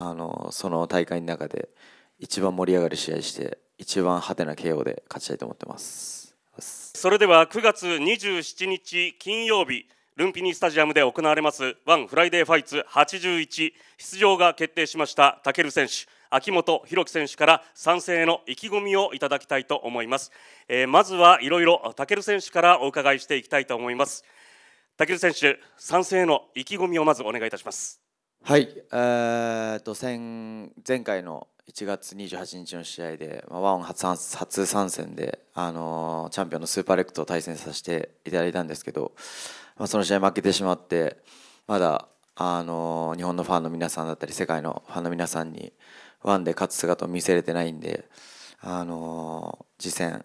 あのその大会の中で一番盛り上がる試合して一番派手な KO で勝ちたいと思ってますそれでは9月27日金曜日ルンピニスタジアムで行われますワンフライデーファイツ81出場が決定しましたタケル選手秋元博樹選手から賛成の意気込みをいただきたいと思います、えー、まずはいろいろタケル選手からお伺いしていきたいと思いますタケル選手賛成の意気込みをまずお願いいたしますはい、えーと、前前回の1月28日の試合で、まあ、ワン初初参戦で、あのー、チャンピオンのスーパーレックと対戦させていただいたんですけど、まあ、その試合負けてしまってまだ、あのー、日本のファンの皆さんだったり世界のファンの皆さんにワンで勝つ姿を見せれてないんで、あのー、次戦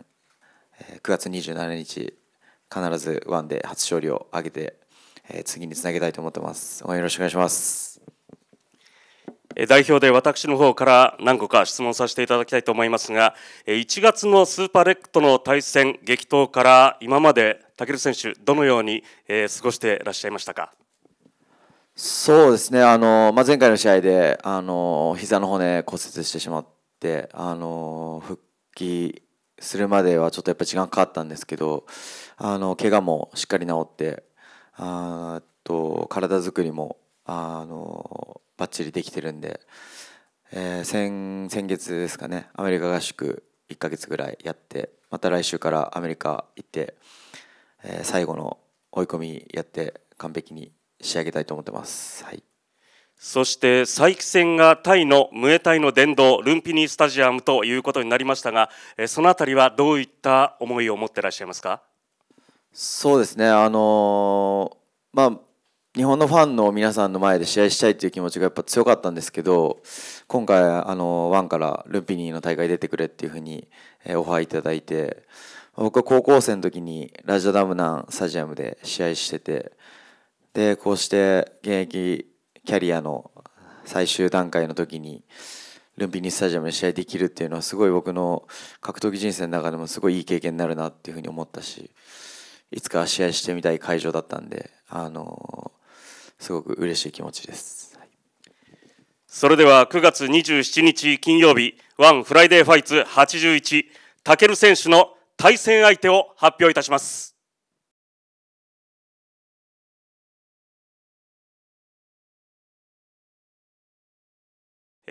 9月27日必ずワンで初勝利を挙げて、えー、次につなげたいと思ってます応援よろしくお願いします。代表で私の方から何個か質問させていただきたいと思いますが、1月のスーパーレックとの対戦、激闘から今まで、武尊選手、どのように過ごしていらっしゃいましたか。そうですね、あのまあ、前回の試合であの膝の骨骨折してしまってあの復帰するまではちょっとやっぱ時間かかったんですけどあの怪我もしっかり治ってあと体作りもあのばっちりできてるんで、えー、先先月ですかねアメリカ合宿1ヶ月ぐらいやってまた来週からアメリカ行って、えー、最後の追い込みやって完璧に仕上げたいと思ってます。はいそして再起戦がタイのムエタイの殿堂ルンピニースタジアムということになりましたがその辺りはどういった思いを持っていらっしゃいますかそうですねあのまあ日本のファンの皆さんの前で試合したいという気持ちがやっぱ強かったんですけど今回あのワンからルンピニーの大会出てくれっていうふうにオファーいただいて僕は高校生の時にラジャダムナンスタジアムで試合しててでこうして現役キャリアの最終段階の時にルンピニースタジアムで試合できるっていうのはすごい僕の格闘技人生の中でもすごいいい経験になるなっていうふうに思ったしいつか試合してみたい会場だったんであのーすごく嬉しい気持ちです。はい、それでは9月27日金曜日、ワンフライデーファイツ81、タケル選手の対戦相手を発表いたします。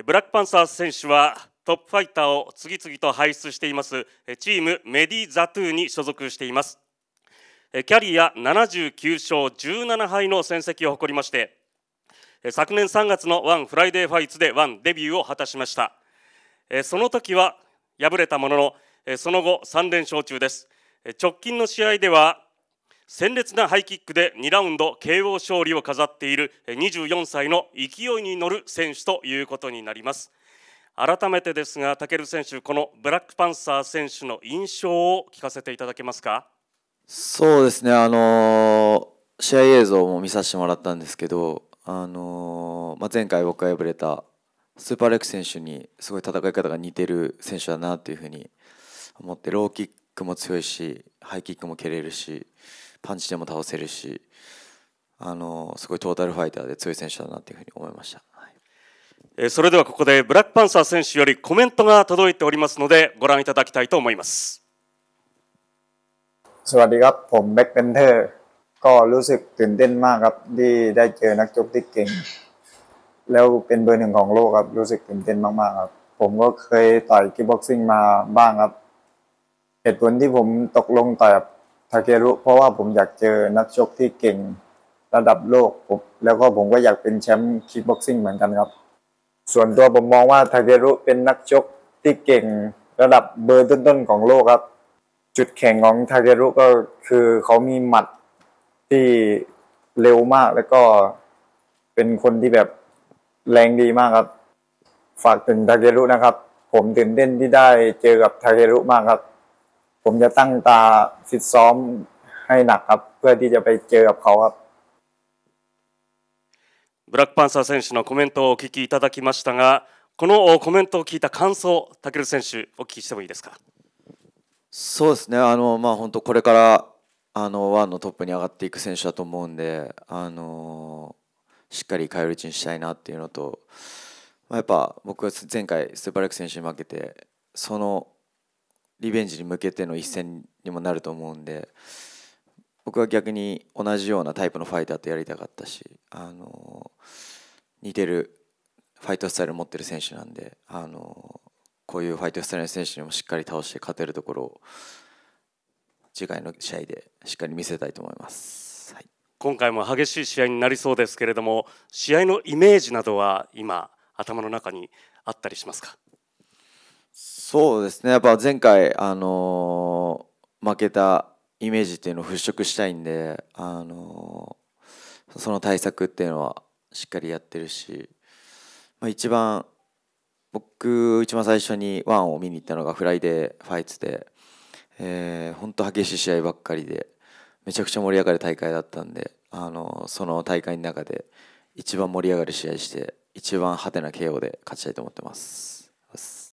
ブラックパンサー選手はトップファイターを次々と輩出していますチームメディ・ザトゥーに所属していますキャリア79勝17敗の戦績を誇りまして昨年3月のワンフライデーファイツでワンデビューを果たしましたその時は敗れたもののその後3連勝中です直近の試合では鮮烈なハイキックで2ラウンド KO 勝利を飾っている24歳の勢いに乗る選手ということになります改めてですが武尊選手このブラックパンサー選手の印象を聞かせていただけますかそうですね、あのー、試合映像も見させてもらったんですけど、あのー、まあ、前回僕が敗れたスーパーレック選手にすごい戦い方が似てる選手だなというふうに思ってローキックも強いしハイキックも蹴れるしパンチでも倒せるし、あのー、すごいトータルファイターで強い選手だなというふうに思いました。はい、それではここでブラックパンサー選手よりコメントが届いておりますのでご覧いただきたいと思います。สวัสดีครับผมแบ็กเพนเทอร์ ก็รู้สึกตื่นเต้นมากครับที่ได้เจอนักจบที่เก่ง แล้วเป็นเบอร์หนึ่งของโลกครับ รู้สึกตื่นเต้นมากๆครับ ผมก็เคยต่อยกิบ็อกซิ่งมาบ้างครับ เหตุผลที่ผมตกลงต่อยทาเกรุ เพราะว่าผมอยากเจอนักชกที่เก่ง ระดับโลกผมแล้วก็ผมก็อยากเป็นแชมป์คิกบ็อกซิ่งเหมือนกันครับ ส่วนตัวผมมองว่าทาเกรุเป็นนักชกที่เก่ง ระดับเบอร์ต้นๆของโลกครับจุดแข็งของทาเกรุก็คือเขามีหมัดที่เร็วมากแล้วก็เป็นคนที่แบบแรงดีมากครับฝากถึงทาเกรุนะครับ ผมตื่นเต้นที่ได้เจอกับทาเกรุมากครับ ผมจะตั้งตาฟิตซ้อมให้หนักครับเพื่อที่จะไปเจอกับเขาครับブラックパンサー選手のコメントをお聞きいただきましたが、このコメントを聞いた感想、武尊選手、お聞きしてもいいですか。そうですね、あのまあ、本当、これからあのワンのトップに上がっていく選手だと思うんで、あのしっかり返り討ちにしたいなっていうのと、まあ、やっぱ僕は前回、スーパーレック選手に負けて、そのリベンジに向けての一戦にもなると思うんで、僕は逆に同じようなタイプのファイターとやりたかったし、あの似てるファイトスタイルを持ってる選手なんで、あのこういうファイトスタイルの選手にもしっかり倒して勝てるところを次回の試合でしっかり見せたいと思います、はい、今回も激しい試合になりそうですけれども試合のイメージなどは今頭の中にあったりしますかそうですねやっぱ前回、あのー、負けたイメージっていうのを払拭したいんで、あのー、その対策っていうのはしっかりやってるし、まあ、一番僕一番最初にワンを見に行ったのがフライデーファイツで、えー、本当激しい試合ばっかりでめちゃくちゃ盛り上がる大会だったんであのその大会の中で一番盛り上がる試合して一番派手な KO で勝ちたいと思ってます。